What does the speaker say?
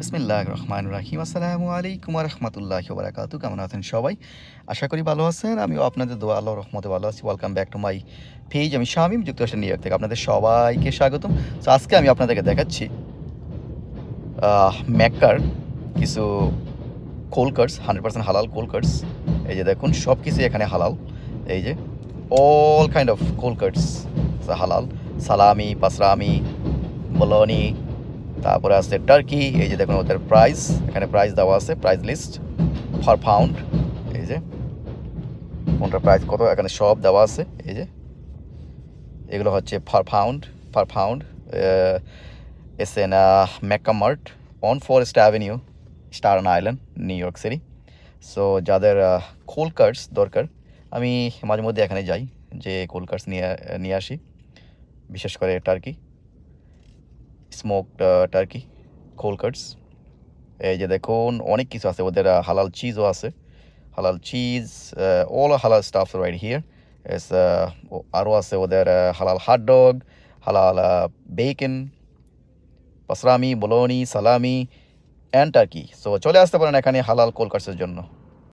বিসমিল্লাহ রহমান রাহিম আসসালামু আলাইকুম রহমতুল্লাহ বারাকাতু কেমন আছেন সবাই আশা করি ভালো আছেন আমিও আপনাদের দোয়া আল্লাহ রহমতে ভালো আছি welcome back to my page আমি শামিম যুক্তরাষ্ট্রের নিউ ইয়র্ক থেকে আপনাদের সবাইকে স্বাগতম তো আজকে আমি আপনাদেরকে দেখাচ্ছি ম্যাকার কিছু কোলকার্স হান্ড্রেড পার্সেন্ট হালাল কোলকার্স এই যে দেখুন সব কিছুই এখানে হালাল এই যে অল কাইন্ড অফ কোলকার্স হালাল সালামি পাসরামি বলনি তারপরে আছে টার্কি এই যে দেখুন ওদের প্রাইস এখানে প্রাইস দেওয়া আছে প্রাইস লিস্ট ফার পাউন্ড এই যে কোনটার প্রাইস কত এখানে সব দেওয়া আছে এই যে এগুলো হচ্ছে far pound far pound S N McAmart on Forest Avenue Staten Island New York City so যাদের কোল কার্ডস দরকার আমি মাঝে মধ্যে এখানে যাই যে কোল কার্ডস নিয়ে নিয়ে আসি বিশেষ করে turkey smoked uh, turkey cold cuts ए ये देखो अनेक चीज আছে ওদের হালাল uh, चीजও আছে হালাল चीज ऑल द হালাল stuffs right here is a আর ও আছে ওদের হালাল হট ডগ হালাল bacon pastrami bologna salami and turkey so চলে আসতে পারেন এখানে হালাল কোলকারসের জন্য